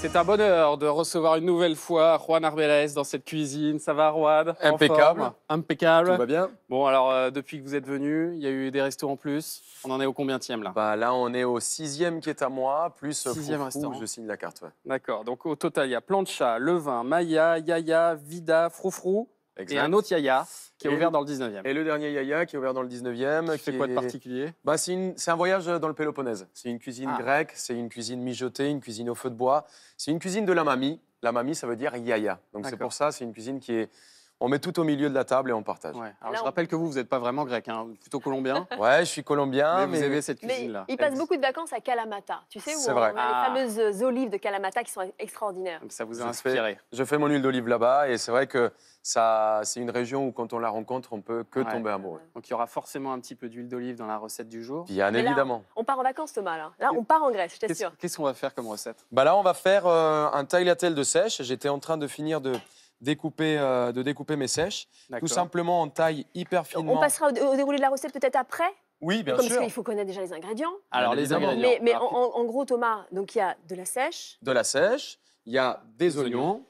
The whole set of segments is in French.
C'est un bonheur de recevoir une nouvelle fois Juan Arbelez dans cette cuisine. Ça va, Juan Impeccable. Impeccable. Tout va bien. Bon, alors, euh, depuis que vous êtes venu, il y a eu des restos en plus. On en est au combien là bah, Là, on est au sixième qui est à moi, plus sixième restaurant. je signe la carte. Ouais. D'accord. Donc, au total, il y a Plancha, Levin, Maya, Yaya, Vida, Froufrou. Et un autre Yaya qui est ouvert dans le 19e. Et le dernier Yaya qui est ouvert dans le 19e. C'est quoi de particulier bah, c'est, un voyage dans le Péloponnèse. C'est une cuisine ah. grecque, c'est une cuisine mijotée, une cuisine au feu de bois. C'est une cuisine de la mamie. La mamie, ça veut dire Yaya. Donc c'est pour ça, c'est une cuisine qui est on met tout au milieu de la table et on partage. je rappelle que vous, vous n'êtes pas vraiment grec, hein. plutôt colombien. ouais, je suis colombien. Mais, vous aimez cette cuisine-là. Il passe beaucoup de vacances à Kalamata. Tu sais où on a les ah. fameuses euh, olives de Kalamata qui sont extraordinaires. Ça vous a inspiré. je fais mon huile d'olive là-bas et c'est vrai que c'est une région où quand on la rencontre, on peut que tomber amoureux. Donc il y aura forcément un petit peu d'huile d'olive dans la recette du jour. Bien évidemment. on part en vacances, Thomas. Là, on part en Grèce, je t'assure. Qu'est-ce qu'on va faire comme recette Bah là, on va faire euh, un tagliatelle de sèche. J'étais en train de finir de découper, euh, de découper mes sèches, tout simplement en taille hyper finement. On passera au, déroulé de la recette peut-être après oui, bien sûr. Parce qu'il faut connaître déjà les ingrédients. Alors, les, ingrédients. Mais, ah, en, gros, Thomas, donc il y a de la sèche. De la sèche, il y a des, oignons,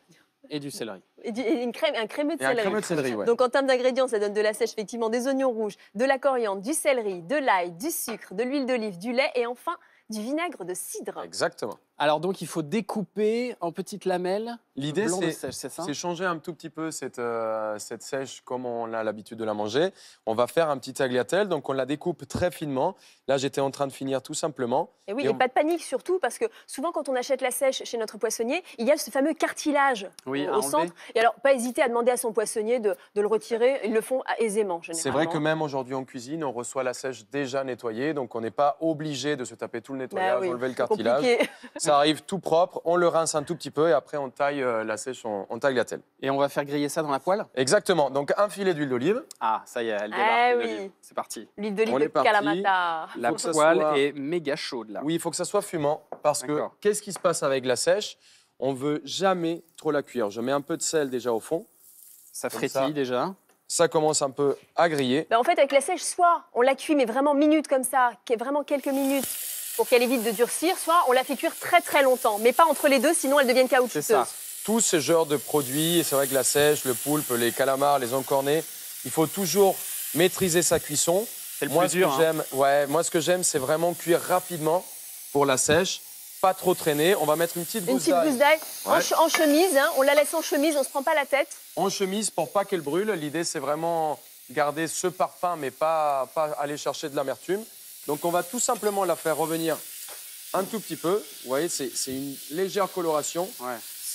Et du céleri. Et, une crème, un crémeux de céleri. Donc en termes d'ingrédients, ça donne de la sèche, effectivement, des oignons rouges, de la coriandre, du céleri, de l'ail, du sucre, de l'huile d'olive, du lait et enfin du vinaigre de cidre. Exactement. Alors donc il faut découper en petites lamelles. L'idée c'est changer un tout petit peu cette, euh, cette sèche comme on a l'habitude de la manger. On va faire un petit tagliatelle, donc on la découpe très finement. Là j'étais en train de finir tout simplement. Et oui, et, pas de panique surtout parce que souvent quand on achète la sèche chez notre poissonnier, il y a ce fameux cartilage oui, au, centre. Et alors pas hésiter à demander à son poissonnier de, de le retirer, ils le font aisément C'est vrai que même aujourd'hui en cuisine, on reçoit la sèche déjà nettoyée, donc on n'est pas obligé de se taper tout le bah nettoyage, d'enlever oui, le cartilage. ça arrive tout propre, on le rince un tout petit peu et après on taille euh, la sèche, on, taille la telle. Et on va faire griller ça dans la poêle Exactement. Donc un filet d'huile d'olive. Ah, ça y est, elle débarque, eh C'est parti. L'huile d'olive de Kalamata. La poêle est méga chaude là. Oui, il faut que ça soit fumant parce que qu'est-ce qui se passe avec la sèche On veut jamais trop la cuire. Je mets un peu de sel déjà au fond. Ça frétille déjà ça commence un peu à griller. Bah, en fait, avec la sèche, soit on la cuit, mais vraiment minutes comme ça, vraiment quelques minutes, pour qu'elle évite de durcir, soit on la fait cuire très très longtemps, mais pas entre les deux, sinon elle devient caoutchouteuse. C'est ça. Tous ces genres de produits, c'est vrai que la sèche, le poulpe, les calamars, les encornés, il faut toujours maîtriser sa cuisson. C'est le moi, dur. Ce que hein. ouais, moi, ce que j'aime, c'est vraiment cuire rapidement pour la sèche pas trop traîner. On va mettre une petite gousse d'ail. Une petite en, chemise. Hein. On la laisse en chemise, on se prend pas la tête. En chemise pour pas qu'elle brûle. L'idée, c'est vraiment garder ce parfum, mais pas, pas aller chercher de l'amertume. Donc on va tout simplement la faire revenir un tout petit peu. Vous voyez, c'est une légère coloration.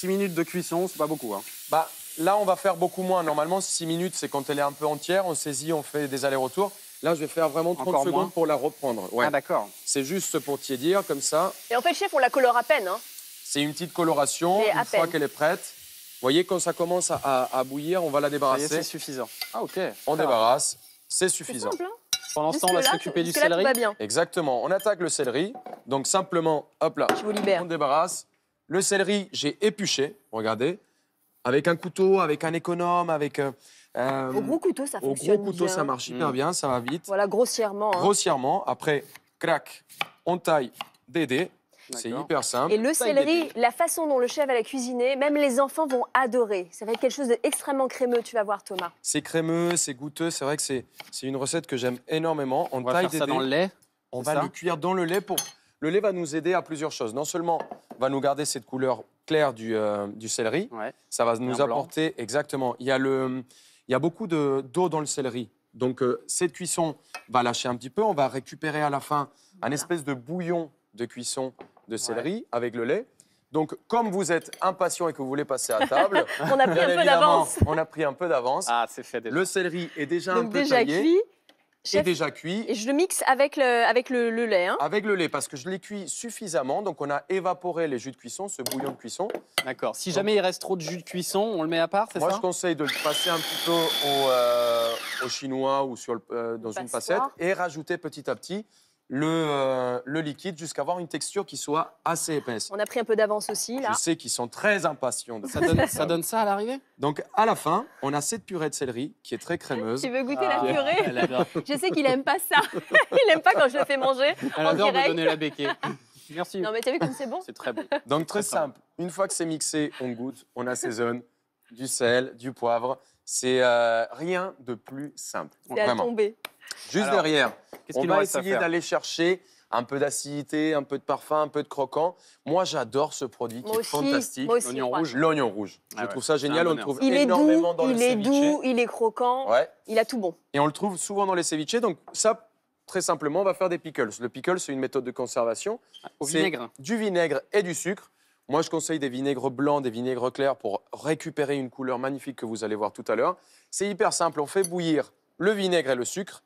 6 minutes de cuisson, c'est pas beaucoup. Hein. Bah, là, on va faire beaucoup moins. Normalement, 6 minutes, c'est quand elle est un peu entière. On saisit, on fait des allers-retours. Là, je vais faire vraiment 30 secondes pour la reprendre. Ouais. Ah, d'accord. C'est juste pour tiédir, comme ça. Et en fait, chef, on la colore à peine. Hein. C'est une petite coloration. Et une fois qu'elle est prête, vous voyez, quand ça commence à, bouillir, on va la débarrasser. C'est suffisant. Ah, ok. On débarrasse. C'est suffisant. Hein. Pour l'instant, on va s'occuper du céleri. bien. Exactement. On attaque le céleri. Donc simplement, hop là, Je vous libère. on débarrasse. Le céleri, j'ai épuché, regardez, avec un couteau, avec un économe, avec... un euh, euh, au gros couteau, ça Au gros couteau, ça marche hyper mm. bien, ça va vite. Voilà, grossièrement. Hein. Grossièrement. Après, crac, on taille des dés. C'est hyper simple. Et le céleri, la façon dont le chef va la cuisiner, même les enfants vont adorer. Ça va être quelque chose d'extrêmement crémeux, tu vas voir Thomas. C'est crémeux, c'est goûteux, c'est vrai que c'est une recette que j'aime énormément. On, va faire ça dans le lait. On va le cuire dans le lait pour... Le lait va nous aider à plusieurs choses. Non seulement va nous garder cette couleur claire du, euh, du céleri, ça va nous apporter... Exactement. Il y a, le, il y a beaucoup d'eau dans le céleri. Donc, euh, cette cuisson va lâcher un petit peu. On va récupérer à la fin un espèce de bouillon de cuisson de céleri avec le lait. Donc, comme vous êtes impatient et que vous voulez passer à table, on a pris un peu d'avance. On a pris un peu d'avance. fait Le céleri est déjà un peu déjà Cuit. et déjà cuit. Et je le mixe avec le, avec le, lait. Hein. Avec le lait, parce que je l'ai cuit suffisamment. Donc, on a évaporé les jus de cuisson, ce bouillon de cuisson. D'accord. Si jamais il reste trop de jus de cuisson, on le met à part, c'est ça Moi, je conseille de le passer un petit peu au, euh, chinois ou sur euh, dans une passette et rajouter petit à petit euh, le, liquide jusqu'à avoir une texture qui soit assez épaisse. On a pris un peu d'avance aussi, là. Je sais qu'ils sont très impatients. Ça, donne, ça à l'arrivée Donc, à la fin, on a cette purée de céleri qui est très crémeuse. Tu veux goûter la ah, purée Je sais qu'il n'aime pas ça. Il n'aime pas quand je le fais manger Elle adore me donner la béquille. Merci. Non, mais as vu comme c'est bon C'est très bon. Donc, très simple. Une fois que c'est mixé, on goûte, on assaisonne, du sel, du poivre. C'est euh, rien de plus simple. C'est à tomber. Juste derrière, on va essayer d'aller chercher un peu d'acidité, un peu de parfum, un peu de croquant. Moi, j'adore ce produit qui est fantastique. L'oignon rouge. L'oignon rouge. je ah trouve ça génial. On le trouve énormément dans les ceviches. Il est doux, il est croquant. Il a tout bon. Et on le trouve souvent dans les ceviches. Donc ça, très simplement, on va faire des pickles. Le pickle, c'est une méthode de conservation. Ah, au vinaigre. Du vinaigre et du sucre. Moi, je conseille des vinaigres blancs, des vinaigres clairs pour récupérer une couleur magnifique que vous allez voir tout à l'heure. C'est hyper simple. On fait bouillir le vinaigre et le sucre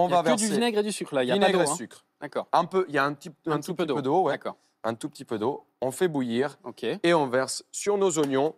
on a va que verser du vinaigre et du sucre là, il y a vinaigre et hein. sucre. D'accord. Un peu, il y a un, petit- un tout petit peu d'eau, D'accord. un tout petit peu d'eau. On fait bouillir Ok. et on verse sur nos oignons.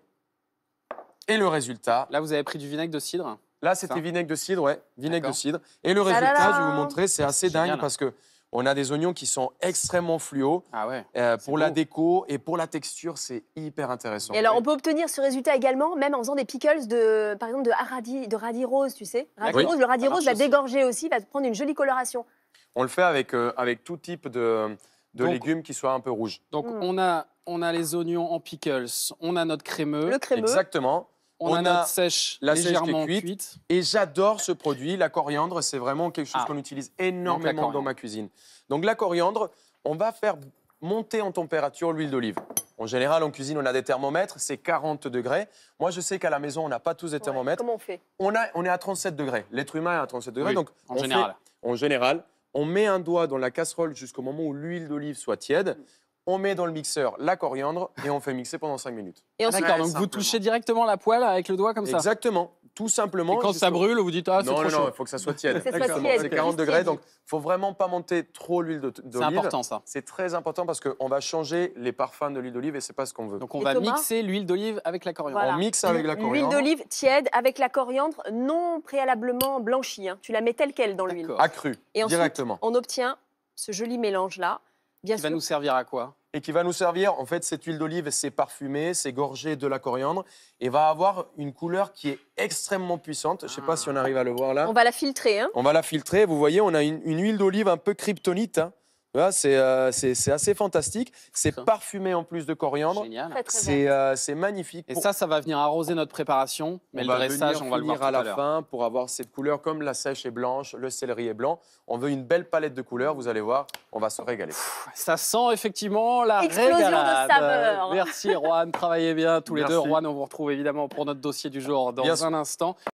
Et le résultat, Là, vous avez pris du vinaigre de cidre. là c'était vinaigre de cidre, ouais, vinaigre de cidre. Et le résultat, je vais vous montrer, c'est assez dingue parce que on a des oignons qui sont extrêmement fluo. Ah euh, pour la déco et pour la texture, c'est hyper intéressant. Et alors, on peut obtenir ce résultat également, même en faisant des pickles de, par exemple, de radis, de radis rose, tu sais. le radis rose va dégorger aussi, va prendre une jolie coloration. On le fait avec, euh, avec tout type de, légumes qui soient un peu rouges. Donc, hmm. on a on a les oignons en pickles, on a notre crémeux. Le crémeux. Exactement on, a, sèche la légèrement cuite. Et j'adore ce produit. La coriandre, c'est vraiment quelque chose ah. qu'on utilise énormément dans ma cuisine. Donc la coriandre, on va faire monter en température l'huile d'olive. En général, en cuisine, on a des thermomètres, c'est 40 degrés. Moi, je sais qu'à la maison, on n'a pas tous des thermomètres. comment on fait on, est à 37 degrés. L'être humain est à 37 degrés. donc, en, général. en général, on met un doigt dans la casserole jusqu'au moment où l'huile d'olive soit tiède. Mm on met dans le mixeur la coriandre et on fait mixer pendant 5 minutes. Et ensuite, donc vous touchez directement la poêle avec le doigt comme ça Exactement, tout simplement. Et quand ça brûle, vous dites Ah, c'est trop Non, non, non, il faut que ça soit tiède. c'est 40 degrés, donc il faut vraiment pas monter trop l'huile d'olive. C'est important ça. C'est très important parce qu'on va changer les parfums de l'huile d'olive et c'est pas ce qu'on veut. Donc on va mixer l'huile d'olive avec la coriandre. On mixe avec la coriandre. L'huile d'olive tiède avec la coriandre non préalablement blanchie. Hein. Tu la mets telle quelle dans l'huile. Accrue, et directement. On obtient ce joli mélange-là qui va nous servir à quoi et qui va nous servir, en fait, cette huile d'olive, c'est parfumé, c'est gorgé de la coriandre, et va avoir une couleur qui est extrêmement puissante. Je ne sais pas si on ah. arrive à le voir là. On va la filtrer. Hein. on va la filtrer. Vous voyez, on a une, huile d'olive un peu kryptonite. Hein. Euh, c'est assez fantastique. C'est parfumé en plus de coriandre. Euh, c'est magnifique. Et ça, ça va venir arroser notre préparation. Mais on le dressage, on va le voir à, la fin pour avoir cette couleur comme la sèche est blanche, le céleri est blanc. On veut une belle palette de couleurs. Vous allez voir, on va se régaler. Ça sent effectivement la Explosion de Merci Juan. Travaillez bien tous les deux. Juan, on vous retrouve évidemment pour notre dossier du jour dans un instant.